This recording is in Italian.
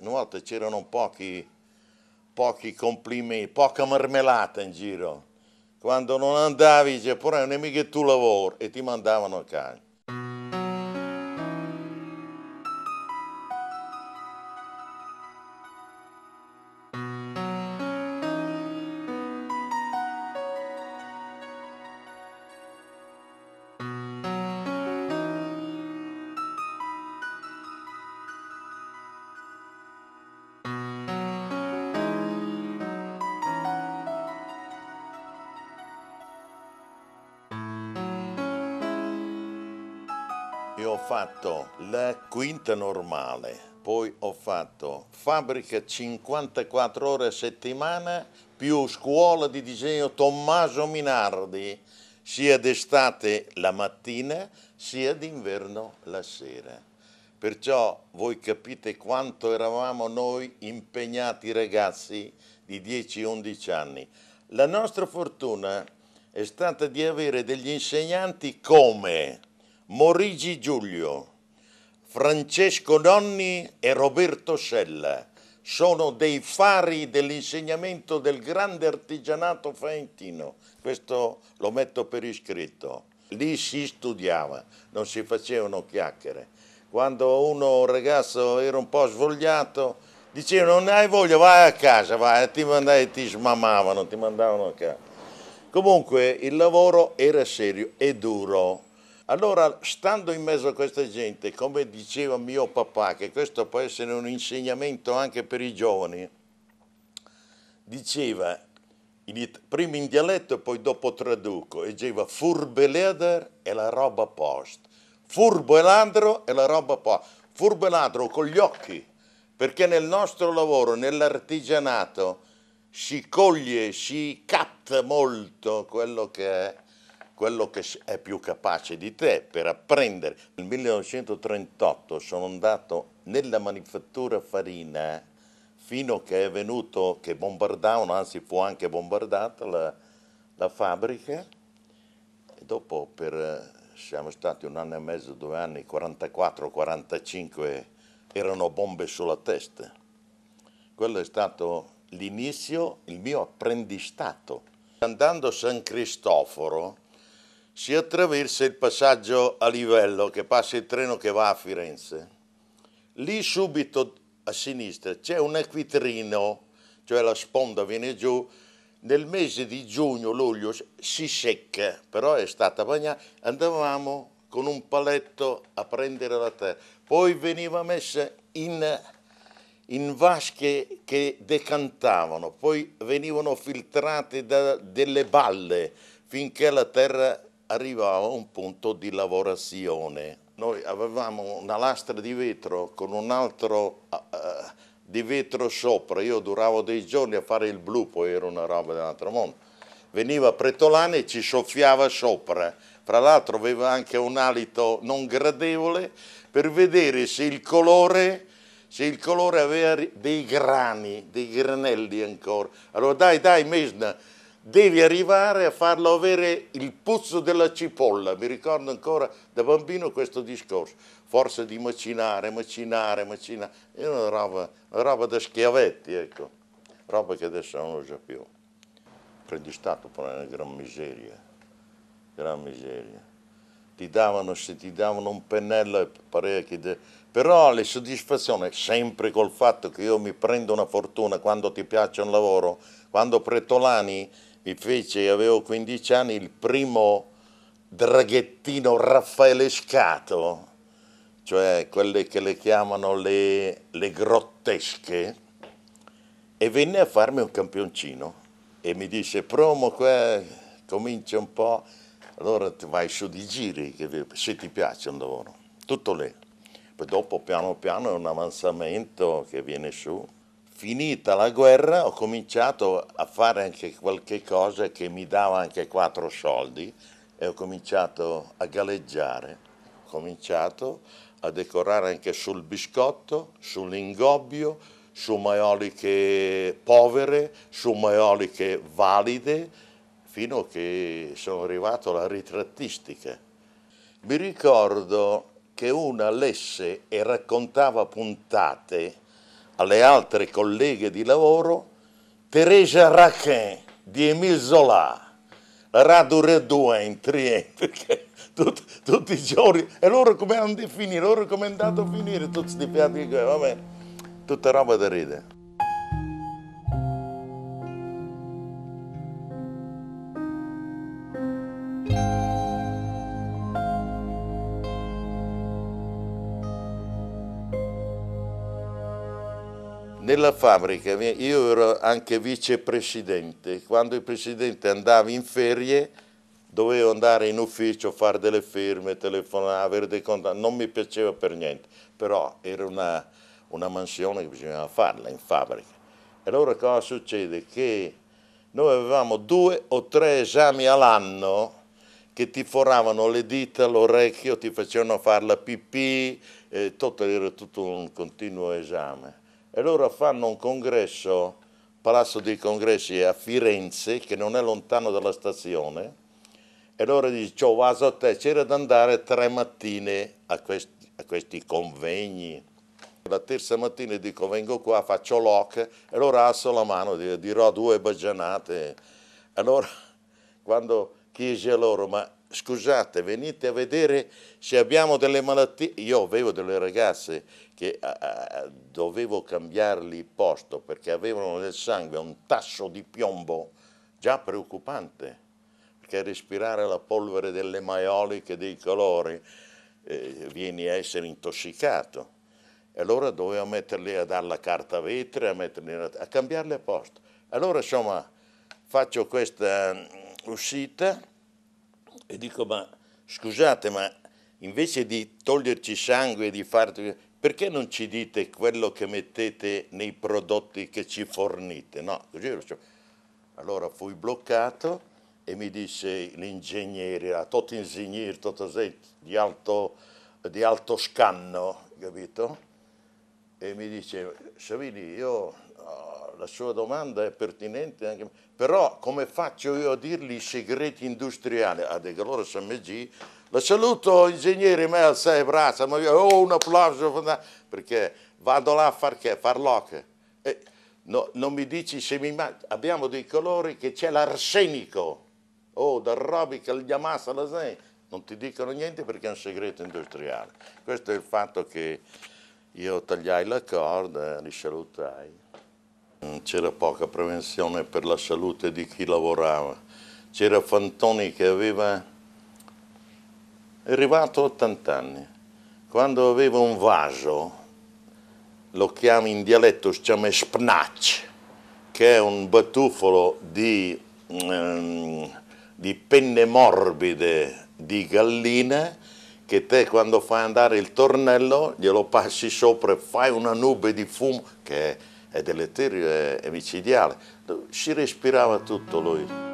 una volta c'erano pochi, pochi complimenti, poca marmellata in giro. Quando non andavi, dice, però non è mica tu lavoro, e ti mandavano a casa. fatto la quinta normale, poi ho fatto fabbrica 54 ore a settimana più scuola di disegno Tommaso Minardi, sia d'estate la mattina sia d'inverno la sera. Perciò voi capite quanto eravamo noi impegnati ragazzi di 10-11 anni. La nostra fortuna è stata di avere degli insegnanti come Morigi Giulio, Francesco Nonni e Roberto Sella sono dei fari dell'insegnamento del grande artigianato faentino. Questo lo metto per iscritto. Lì si studiava, non si facevano chiacchiere. Quando uno ragazzo era un po' svogliato, dicevano non hai voglia, vai a casa, vai, ti, mandai, ti smamavano, ti mandavano a casa. Comunque il lavoro era serio e duro allora, stando in mezzo a questa gente, come diceva mio papà, che questo può essere un insegnamento anche per i giovani, diceva, in prima in dialetto e poi dopo traduco, diceva furbeleder è la roba post, furbo e ladro è la roba post, furbo e ladro con gli occhi, perché nel nostro lavoro, nell'artigianato, si coglie, si capta molto quello che è quello che è più capace di te per apprendere. Nel 1938 sono andato nella manifattura farina fino a che è venuto, che bombardavano, anzi fu anche bombardata la, la fabbrica e dopo per, siamo stati un anno e mezzo, due anni, 44-45 erano bombe sulla testa. Quello è stato l'inizio, il mio apprendistato. Andando a San Cristoforo, si attraversa il passaggio a livello che passa il treno che va a Firenze. Lì subito a sinistra c'è un equitrino, cioè la sponda viene giù, nel mese di giugno-luglio si secca, però è stata bagnata, andavamo con un paletto a prendere la terra, poi veniva messa in, in vasche che decantavano, poi venivano filtrate da delle balle finché la terra arrivava un punto di lavorazione. Noi avevamo una lastra di vetro con un altro uh, di vetro sopra, io duravo dei giorni a fare il blu, poi era una roba dell'altro mondo. Veniva Pretolani e ci soffiava sopra, fra l'altro aveva anche un alito non gradevole per vedere se il colore se il colore aveva dei grani, dei granelli ancora. Allora dai, dai, Mesna, devi arrivare a farlo avere il puzzo della cipolla. Mi ricordo ancora da bambino questo discorso. Forse di macinare, macinare, macinare. Era una roba, una roba da schiavetti, ecco. Roba che adesso non lo uso più. Prendi stato poi è una gran miseria. Gran miseria. Ti davano, se ti davano un pennello, eh, pareva che... De... Però le soddisfazioni, sempre col fatto che io mi prendo una fortuna quando ti piace un lavoro, quando Pretolani mi fece, avevo 15 anni, il primo draghettino raffaelescato, cioè quelle che le chiamano le, le grottesche, e venne a farmi un campioncino e mi disse, promo qua, comincia un po', allora ti vai su di giri, se ti piace un lavoro, tutto lì. Poi dopo piano piano è un avanzamento che viene su finita la guerra ho cominciato a fare anche qualche cosa che mi dava anche quattro soldi e ho cominciato a galleggiare, ho cominciato a decorare anche sul biscotto, sull'ingobbio, su maioliche povere, su maioliche valide, fino a che sono arrivato alla ritrattistica. Mi ricordo che una lesse e raccontava puntate alle altre colleghe di lavoro Teresa Raquin di Emile Zola, Radu Redouin in Triente, tutti, tutti, i giorni, e loro come hanno finito, loro come è andato a finire, tutti questi piatti, vabbè, tutta roba da ridere. Nella fabbrica io ero anche vicepresidente, quando il presidente andava in ferie dovevo andare in ufficio, fare delle firme, telefonare, avere dei contatti, non mi piaceva per niente, però era una, una mansione che bisognava farla in fabbrica. E allora cosa succede? Che noi avevamo due o tre esami all'anno che ti foravano le dita, l'orecchio, ti facevano fare la pipì, eh, tutto, era tutto un continuo esame. E loro fanno un congresso, Palazzo dei Congressi a Firenze, che non è lontano dalla stazione, e loro dicono, ciao vaso a te, c'era da andare tre mattine a questi, a questi convegni. La terza mattina dico vengo qua, faccio l'oc e loro alzo la mano, dirò due baggianate. Allora quando chiesi a loro ma scusate, venite a vedere se abbiamo delle malattie. Io avevo delle ragazze che a, a, dovevo cambiarli posto perché avevano nel sangue un tasso di piombo già preoccupante, perché respirare la polvere delle maioliche, dei colori, eh, vieni a essere intossicato. E allora dovevo metterli a dare la carta vetrea, a, a cambiarli a posto. Allora, insomma, faccio questa mm, uscita e dico, ma scusate, ma invece di toglierci sangue e di farti... Perché non ci dite quello che mettete nei prodotti che ci fornite? No, Allora fui bloccato e mi disse l'ingegnere, era ah, tutto ingegnere, di alto, di alto scanno, capito? e mi dice Savini, io, oh, la sua domanda è pertinente, anche, però come faccio io a dirgli i segreti industriali? Ah, che loro SMG, la saluto ingegnere, me sei braccia, ma io ho oh, un applauso, perché vado là a far che? Far locche. E, no, non mi dici se mi abbiamo dei colori che c'è l'arsenico, oh, da robica, il diamassa, la zen, non ti dicono niente perché è un segreto industriale. Questo è il fatto che... Io tagliai la corda, e riscialutai. Mm, c'era poca prevenzione per la salute di chi lavorava. C'era Fantoni che aveva... È arrivato a 80 anni. Quando aveva un vaso, lo chiami in dialetto, si chiama spnach, che è un batufolo di, ehm, di penne morbide di gallina che te quando fai andare il tornello glielo passi sopra e fai una nube di fumo che è, è deleterio, è, è micidiale. Si respirava tutto lui.